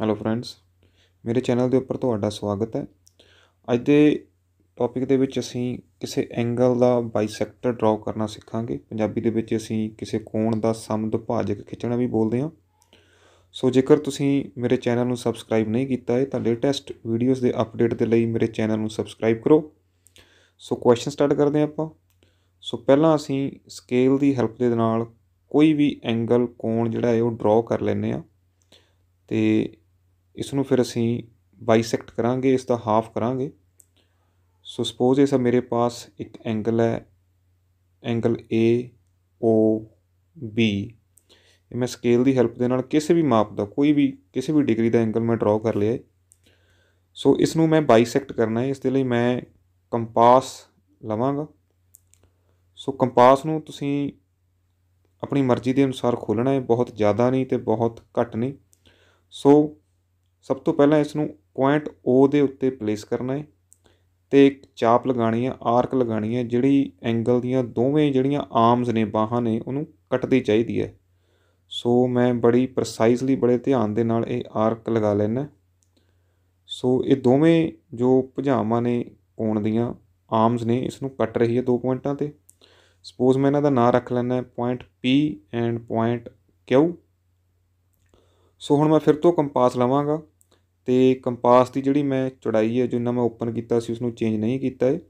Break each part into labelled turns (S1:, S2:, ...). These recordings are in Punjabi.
S1: ਹੈਲੋ ਫਰੈਂਡਸ ਮੇਰੇ ਚੈਨਲ ਦੇ ਉੱਪਰ ਤੁਹਾਡਾ ਸਵਾਗਤ ਹੈ ਅੱਜ ਦੇ ਟੌਪਿਕ ਦੇ ਵਿੱਚ ਅਸੀਂ ਕਿਸੇ ਐਂਗਲ ਦਾ ਬਾਈਸੈਕਟਰ ਡਰਾਅ ਕਰਨਾ ਸਿੱਖਾਂਗੇ ਪੰਜਾਬੀ ਦੇ ਵਿੱਚ ਅਸੀਂ ਕਿਸੇ ਕੋਣ ਦਾ ਸਮਦੁਭਾਜਕ ਖਿੱਚਣਾ ਵੀ ਬੋਲਦੇ ਹਾਂ ਸੋ ਜੇਕਰ ਤੁਸੀਂ ਮੇਰੇ ਚੈਨਲ ਨੂੰ ਸਬਸਕ੍ਰਾਈਬ ਨਹੀਂ ਕੀਤਾ ਹੈ ਤਾਂ ਲੇਟੈਸਟ ਵੀਡੀਓਜ਼ ਦੇ ਅਪਡੇਟ ਦੇ ਲਈ ਮੇਰੇ ਚੈਨਲ ਨੂੰ ਸਬਸਕ੍ਰਾਈਬ ਕਰੋ ਸੋ ਕੁਐਸਚਨ ਸਟਾਰਟ ਕਰਦੇ ਹਾਂ ਆਪਾਂ ਸੋ ਪਹਿਲਾਂ ਅਸੀਂ ਸਕੇਲ ਦੀ ਹੈਲਪ ਦੇ ਨਾਲ ਕੋਈ ਵੀ ਐਂਗਲ ਕੋਣ ਜਿਹੜਾ ਹੈ ਉਹ ਡਰਾਅ ਕਰ ਲੈਨੇ ਆ ਤੇ ਇਸ ਨੂੰ ਫਿਰ ਅਸੀਂ ਬਾਈਸੈਕਟ ਕਰਾਂਗੇ ਇਸ ਦਾ ਹਾਫ ਕਰਾਂਗੇ ਸੋ ਸਪੋਜ਼ ਇਹ ਸਭ ਮੇਰੇ ਪਾਸ ਇੱਕ ਐਂਗਲ ਹੈ ਐਂਗਲ A O B ਇਹ ਮੈਂ ਸਕੇਲ ਦੀ ਹੈਲਪ ਦੇ ਨਾਲ ਕਿਸੇ ਵੀ ਮਾਪ ਦਾ ਕੋਈ ਵੀ ਕਿਸੇ ਵੀ ਡਿਗਰੀ ਦਾ ਐਂਗਲ ਮੈਂ ਡਰਾਅ ਕਰ ਲਿਆ ਸੋ ਇਸ ਨੂੰ ਮੈਂ ਬਾਈਸੈਕਟ ਕਰਨਾ ਹੈ ਇਸ ਦੇ ਲਈ ਮੈਂ ਕੰਪਾਸ ਲਵਾਂਗਾ ਸੋ ਕੰਪਾਸ ਨੂੰ ਤੁਸੀਂ ਆਪਣੀ ਮਰਜ਼ੀ ਦੇ ਅਨੁਸਾਰ ਖੋਲਣਾ ਹੈ ਬਹੁਤ ਜ਼ਿਆਦਾ ਨਹੀਂ ਤੇ ਬਹੁਤ ਘੱਟ ਨਹੀਂ ਸੋ ਸਭ ਤੋਂ ਪਹਿਲਾਂ ਇਸ ਨੂੰ ਪੁਆਇੰਟ O ਦੇ ਉੱਤੇ ਪਲੇਸ ਕਰਨਾ ਹੈ ਤੇ ਇੱਕ ਚਾਪ ਲਗਾਣੀ ਹੈ ਆਰਕ ਲਗਾਣੀ ਹੈ ਜਿਹੜੀ ਐਂਗਲ ਦੀਆਂ ਦੋਵੇਂ ਜਿਹੜੀਆਂ ਆਰਮਸ ਨੇ ਬਾਹਾਂ ਨੇ ਉਹਨੂੰ ਕੱਟਦੀ ਚਾਹੀਦੀ ਹੈ ਸੋ ਮੈਂ ਬੜੀ ਪ੍ਰੈਸਾਈਸਲੀ ਬੜੇ ਧਿਆਨ ਦੇ ਨਾਲ ਇਹ ਆਰਕ ਲਗਾ ਲੈਣਾ ਸੋ ਇਹ ਦੋਵੇਂ ਜੋ ਭੁਜਾਵਾਂ ਨੇ ਕੋਣ ਦੀਆਂ ਆਰਮਸ ਨੇ ਇਸ ਨੂੰ ਕੱਟ ਰਹੀ ਹੈ ਦੋ ਪੁਆਇੰਟਾਂ ਤੇ ਸਪੋਜ਼ ਮੈਂ ਇਹਨਾਂ ਦਾ ਨਾਮ ਰੱਖ ਲੈਣਾ ਹੈ point P and point Q so ਹੁਣ ਮੈਂ ਫਿਰ ਤੋਂ ਕੰਪਾਸ ਲਵਾਂਗਾ ਤੇ ਕੰਪਾਸ ਦੀ ਜਿਹੜੀ ਮੈਂ ਚੜਾਈ ਹੈ ਜਿੰਨਾ ਮੈਂ ਓਪਨ ਕੀਤਾ ਸੀ ਉਸ ਨੂੰ ਚੇਂਜ ਨਹੀਂ ਕੀਤਾ ਹੈ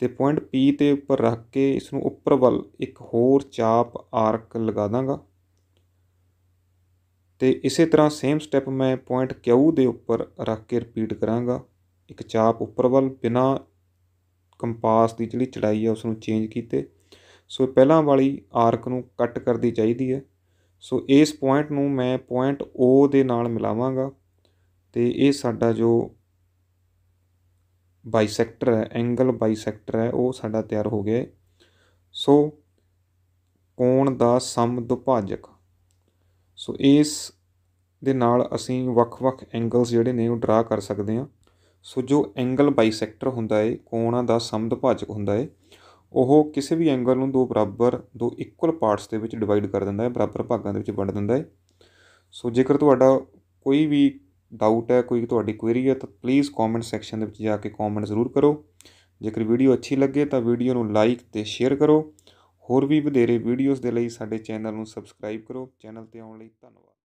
S1: ਤੇ ਪੁਆਇੰਟ ਪੀ ਤੇ ਉੱਪਰ ਰੱਖ ਕੇ ਇਸ ਨੂੰ ਉੱਪਰ ਵੱਲ ਇੱਕ ਹੋਰ ਚਾਪ ਆਰਕ ਲਗਾ ਦਾਂਗਾ ਤੇ ਇਸੇ ਤਰ੍ਹਾਂ ਸੇਮ ਸਟੈਪ ਮੈਂ ਪੁਆਇੰਟ Q ਦੇ ਉੱਪਰ ਰੱਖ ਕੇ ਰਿਪੀਟ ਕਰਾਂਗਾ ਇੱਕ ਚਾਪ ਉੱਪਰ ਵੱਲ ਬਿਨਾ ਕੰਪਾਸ ਦੀ ਜਿਹੜੀ ਚੜਾਈ ਹੈ ਉਸ ਨੂੰ ਚੇਂਜ ਕੀਤੇ ਸੋ ਪਹਿਲਾਂ ਵਾਲੀ ਆਰਕ ਨੂੰ ਕੱਟ ਕਰਦੀ ਚਾਹੀਦੀ ਹੈ ਸੋ ਇਸ ਪੁਆਇੰਟ ਨੂੰ ਮੈਂ ਪੁਆਇੰਟ O ਦੇ ਨਾਲ ਮਿਲਾਵਾਂਗਾ ਤੇ ਇਹ ਸਾਡਾ ਜੋ ਬਾਈਸੈਕਟਰ ਹੈ ਐਂਗਲ ਬਾਈਸੈਕਟਰ ਹੈ ਉਹ ਸਾਡਾ ਤਿਆਰ ਹੋ ਗਿਆ ਸੋ ਕੋਣ ਦਾ ਸਮ ਦੁਭਾਜਕ ਸੋ ਇਸ ਦੇ ਨਾਲ ਅਸੀਂ ਵੱਖ-ਵੱਖ ਐਂਗਲਸ ਜਿਹੜੇ ਨੇ ਉਹ ਡਰਾ ਕਰ ਸਕਦੇ ਹਾਂ ਸੋ ਜੋ ਐਂਗਲ ਬਾਈਸੈਕਟਰ ਹੁੰਦਾ ਹੈ ਕੋਣਾਂ ਦਾ ਸਮ ਦੁਭਾਜਕ ਹੁੰਦਾ ਹੈ ਉਹ ਕਿਸੇ ਵੀ ਐਂਗਲ ਨੂੰ ਦੋ ਬਰਾਬਰ ਦੋ ਇਕੁਅਲ ਪਾਰਟਸ ਦੇ ਵਿੱਚ ਡਿਵਾਈਡ ਕਰ ਦਿੰਦਾ ਹੈ ਬਰਾਬਰ ਭਾਗਾਂ ਦੇ ਵਿੱਚ ਵੰਡ ਦਿੰਦਾ ਹੈ ਸੋ ਜੇਕਰ ਤੁਹਾਡਾ ਕੋਈ ਵੀ ਡਾਊਟ ਹੈ ਕੋਈ ਤੁਹਾਡੀ ਕੁਐਰੀ ਹੈ ਤਾਂ ਪਲੀਜ਼ ਕਮੈਂਟ ਸੈਕਸ਼ਨ ਦੇ ਵਿੱਚ ਜਾ ਕੇ ਕਮੈਂਟ ਜ਼ਰੂਰ ਕਰੋ ਜੇਕਰ ਵੀਡੀਓ ਅੱਛੀ ਲੱਗੇ ਤਾਂ ਵੀਡੀਓ ਨੂੰ ਲਾਈਕ ਤੇ ਸ਼ੇਅਰ ਕਰੋ ਹੋਰ ਵੀ ਵਧੇਰੇ ਵੀਡੀਓਜ਼ ਦੇ ਲਈ ਸਾਡੇ ਚੈਨਲ ਨੂੰ ਸਬਸਕ੍ਰਾਈਬ ਕਰੋ ਚੈਨਲ ਤੇ ਆਉਣ ਲਈ ਧੰਨਵਾਦ